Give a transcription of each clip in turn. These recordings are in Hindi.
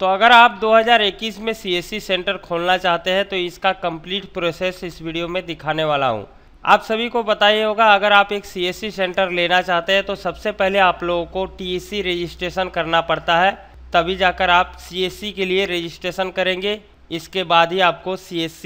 तो अगर आप 2021 में सी e सेंटर खोलना चाहते हैं तो इसका कंप्लीट प्रोसेस इस वीडियो में दिखाने वाला हूँ आप सभी को बताइए होगा अगर आप एक सी e सेंटर लेना चाहते हैं तो सबसे पहले आप लोगों को टी e रजिस्ट्रेशन करना पड़ता है तभी जाकर आप सी के लिए रजिस्ट्रेशन करेंगे इसके बाद ही आपको सी एस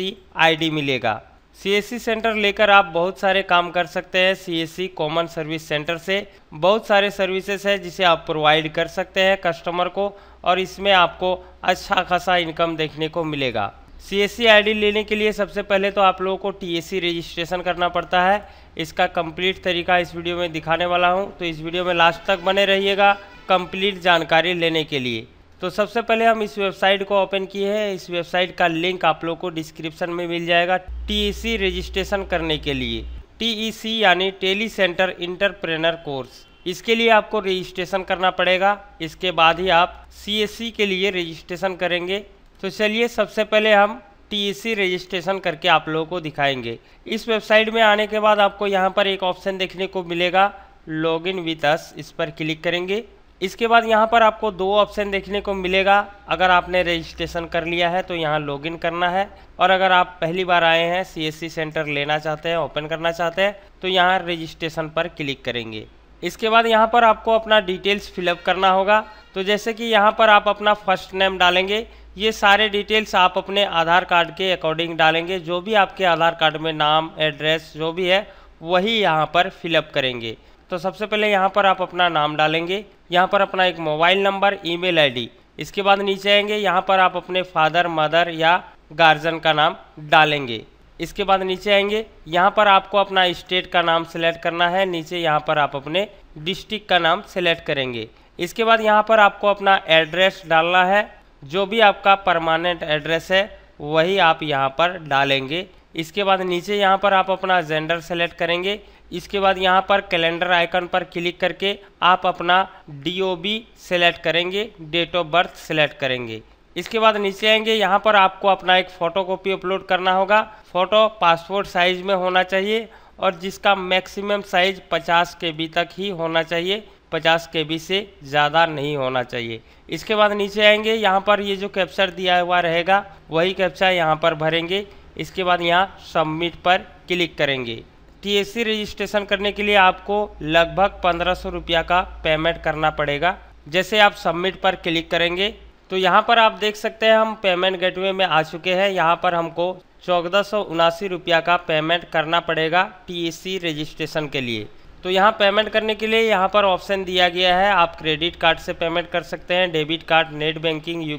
मिलेगा सीएससी सेंटर e लेकर आप बहुत सारे काम कर सकते हैं सीएससी कॉमन सर्विस सेंटर से बहुत सारे सर्विसेज है जिसे आप प्रोवाइड कर सकते हैं कस्टमर को और इसमें आपको अच्छा खासा इनकम देखने को मिलेगा सीएससी आईडी e लेने के लिए सबसे पहले तो आप लोगों को टीएससी रजिस्ट्रेशन e करना पड़ता है इसका कंप्लीट तरीका इस वीडियो में दिखाने वाला हूँ तो इस वीडियो में लास्ट तक बने रहिएगा कम्प्लीट जानकारी लेने के लिए तो सबसे पहले हम इस वेबसाइट को ओपन किए हैं इस वेबसाइट का लिंक आप लोग को डिस्क्रिप्शन में मिल जाएगा टी रजिस्ट्रेशन करने के लिए टी यानी टेली सेंटर इंटरप्रेनर कोर्स इसके लिए आपको रजिस्ट्रेशन करना पड़ेगा इसके बाद ही आप सी के लिए रजिस्ट्रेशन करेंगे तो चलिए सबसे पहले हम टी रजिस्ट्रेशन करके आप लोगों को दिखाएंगे इस वेबसाइट में आने के बाद आपको यहाँ पर एक ऑप्शन देखने को मिलेगा लॉग इन विथ अस इस पर क्लिक करेंगे इसके बाद यहाँ पर आपको दो ऑप्शन देखने को मिलेगा अगर आपने रजिस्ट्रेशन कर लिया है तो यहाँ लॉगिन करना है और अगर आप पहली बार आए हैं सीएससी सेंटर लेना चाहते हैं ओपन करना चाहते हैं तो यहाँ रजिस्ट्रेशन पर क्लिक करेंगे इसके बाद यहाँ पर आपको अपना डिटेल्स फिलअप करना होगा तो जैसे कि यहाँ पर आप अपना फर्स्ट नेम डालेंगे ये सारे डिटेल्स आप अपने आधार कार्ड के अकॉर्डिंग डालेंगे जो भी आपके आधार कार्ड में नाम एड्रेस जो भी है वही यहाँ पर फिलअप करेंगे तो सबसे पहले यहाँ पर आप अपना नाम डालेंगे यहाँ पर अपना एक मोबाइल नंबर ईमेल आईडी इसके बाद नीचे आएंगे यहाँ पर आप अपने फादर मदर या गार्जन का नाम डालेंगे इसके बाद नीचे आएंगे यहाँ पर आपको अपना स्टेट का नाम सेलेक्ट करना है नीचे यहाँ पर आप अपने डिस्ट्रिक्ट का नाम सेलेक्ट करेंगे इसके बाद यहाँ पर आपको अपना एड्रेस डालना है जो भी आपका परमानेंट एड्रेस है वही आप यहाँ पर डालेंगे इसके बाद नीचे यहाँ पर आप अपना जेंडर सेलेक्ट करेंगे इसके बाद यहाँ पर कैलेंडर आइकन पर क्लिक करके आप अपना डीओबी सेलेक्ट करेंगे डेट ऑफ बर्थ सेलेक्ट करेंगे इसके बाद नीचे आएंगे यहाँ पर आपको अपना एक फ़ोटो कॉपी अपलोड करना होगा फ़ोटो पासपोर्ट साइज़ में होना चाहिए और जिसका मैक्सिमम साइज़ पचास के बी तक ही होना चाहिए पचास के बी से ज़्यादा नहीं होना चाहिए इसके बाद नीचे आएंगे यहाँ पर ये जो कैप्चर दिया हुआ रहेगा वही कैप्चर यहाँ पर भरेंगे इसके बाद यहाँ सबमिट पर क्लिक करेंगे टीएससी रजिस्ट्रेशन करने के लिए आपको लगभग पंद्रह सौ रुपया का पेमेंट करना पड़ेगा जैसे आप सबमिट पर क्लिक करेंगे तो यहाँ पर आप देख सकते हैं हम पेमेंट गेटवे में आ चुके हैं यहाँ पर हमको चौदह सौ उनासी रुपया का पेमेंट करना पड़ेगा टीएससी रजिस्ट्रेशन के लिए तो यहाँ पेमेंट करने के लिए यहाँ पर ऑप्शन दिया गया है आप क्रेडिट कार्ड से पेमेंट कर सकते हैं debit card net banking U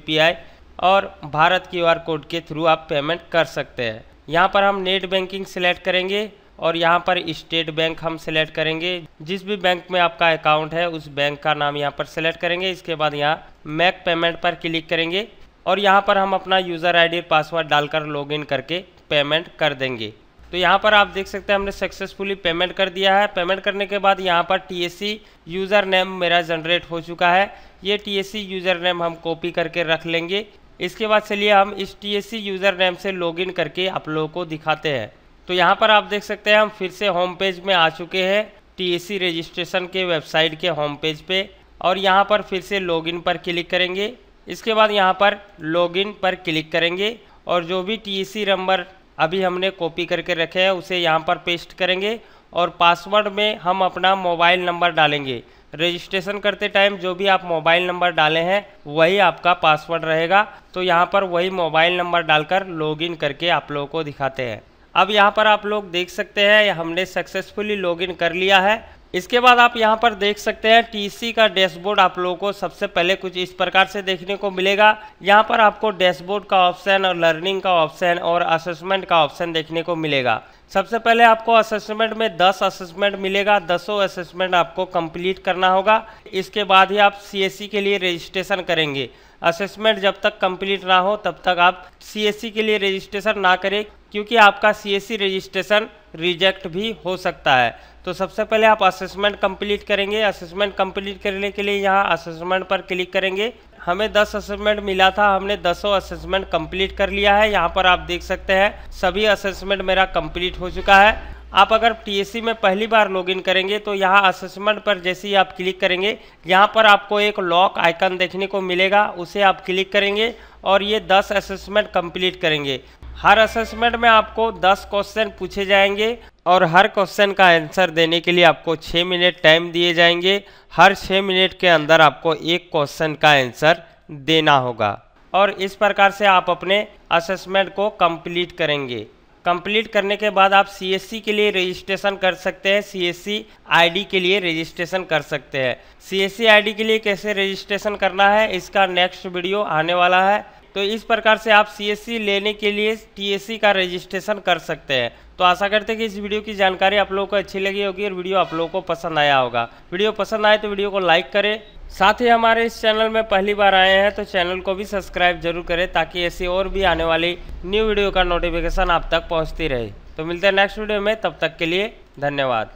और भारत क्यू आर कोड के थ्रू आप पेमेंट कर सकते हैं यहाँ पर हम नेट बैंकिंग सिलेक्ट करेंगे और यहाँ पर स्टेट बैंक हम सिलेक्ट करेंगे जिस भी बैंक में आपका अकाउंट है उस बैंक का नाम यहाँ पर सिलेक्ट करेंगे इसके बाद यहाँ मैक पेमेंट पर क्लिक करेंगे और यहाँ पर हम अपना यूज़र आईडी और पासवर्ड डालकर लॉगिन करके पेमेंट कर देंगे तो यहाँ पर आप देख सकते हैं हमने सक्सेसफुली पेमेंट कर दिया है पेमेंट करने के बाद यहाँ पर सी यूज़र नेम मेरा जनरेट हो चुका है ये सी यूज़र नेम हम कॉपी करके रख लेंगे इसके बाद चलिए हम इस टी यूज़र नेम से लॉगिन करके आप लोगों को दिखाते हैं तो यहाँ पर आप देख सकते हैं हम फिर से होम पेज में आ चुके हैं टी रजिस्ट्रेशन के वेबसाइट के होम पेज पे और यहाँ पर फिर से लॉगिन पर क्लिक करेंगे इसके बाद यहाँ पर लॉगिन पर क्लिक करेंगे और जो भी टी नंबर अभी हमने कॉपी करके रखे है उसे यहाँ पर पेस्ट करेंगे और पासवर्ड में हम अपना मोबाइल नंबर डालेंगे रजिस्ट्रेशन करते टाइम जो भी आप मोबाइल नंबर डाले हैं वही आपका पासवर्ड रहेगा तो यहाँ पर वही मोबाइल नंबर डालकर लॉगिन करके आप लोगों को दिखाते हैं अब यहाँ पर आप लोग देख सकते हैं हमने सक्सेसफुली लॉगिन कर लिया है इसके बाद आप यहाँ पर देख सकते हैं टीसी का डैशबोर्ड आप लोगों को सबसे पहले कुछ इस प्रकार से देखने को मिलेगा यहाँ पर आपको डैशबोर्ड का ऑप्शन और लर्निंग का ऑप्शन और असेसमेंट का ऑप्शन देखने को मिलेगा सबसे पहले आपको असेसमेंट में 10 असेसमेंट मिलेगा दसों असेसमेंट आपको कंप्लीट करना होगा इसके बाद ही आप सी e के लिए रजिस्ट्रेशन करेंगे असेसमेंट जब तक कंप्लीट ना हो तब तक आप सी e के लिए रजिस्ट्रेशन ना करें क्योंकि आपका सी रजिस्ट्रेशन रिजेक्ट भी हो सकता है तो सबसे पहले आप असेसमेंट कंप्लीट करेंगे असेसमेंट कंप्लीट करने के लिए यहाँ असेसमेंट पर क्लिक करेंगे हमें 10 असेसमेंट मिला था हमने दसों असेसमेंट कंप्लीट कर लिया है यहाँ पर आप देख सकते हैं सभी असेसमेंट मेरा कंप्लीट हो चुका है आप अगर टी में पहली बार लॉगिन करेंगे तो यहाँ असेसमेंट पर जैसे ही आप क्लिक करेंगे यहाँ पर आपको एक लॉक आइकन देखने को मिलेगा उसे आप क्लिक करेंगे और ये 10 असेसमेंट कंप्लीट करेंगे हर असेसमेंट में आपको 10 क्वेश्चन पूछे जाएंगे और हर क्वेश्चन का आंसर देने के लिए आपको 6 मिनट टाइम दिए जाएंगे हर 6 मिनट के अंदर आपको एक क्वेश्चन का आंसर देना होगा और इस प्रकार से आप अपने असेसमेंट को कंप्लीट करेंगे कंप्लीट करने के बाद आप सीएससी के लिए रजिस्ट्रेशन कर सकते हैं सीएससी आईडी के लिए रजिस्ट्रेशन कर सकते हैं सीएससी आईडी के लिए कैसे रजिस्ट्रेशन करना है इसका नेक्स्ट वीडियो आने वाला है तो इस प्रकार से आप सी लेने के लिए टी का रजिस्ट्रेशन कर सकते हैं तो आशा करते हैं कि इस वीडियो की जानकारी आप लोगों को अच्छी लगी होगी और वीडियो आप लोगों को पसंद आया होगा वीडियो पसंद आए तो वीडियो को लाइक करें साथ ही हमारे इस चैनल में पहली बार आए हैं तो चैनल को भी सब्सक्राइब जरूर करें ताकि ऐसी और भी आने वाली न्यू वीडियो का नोटिफिकेशन आप तक पहुँचती रहे तो मिलते हैं नेक्स्ट वीडियो में तब तक के लिए धन्यवाद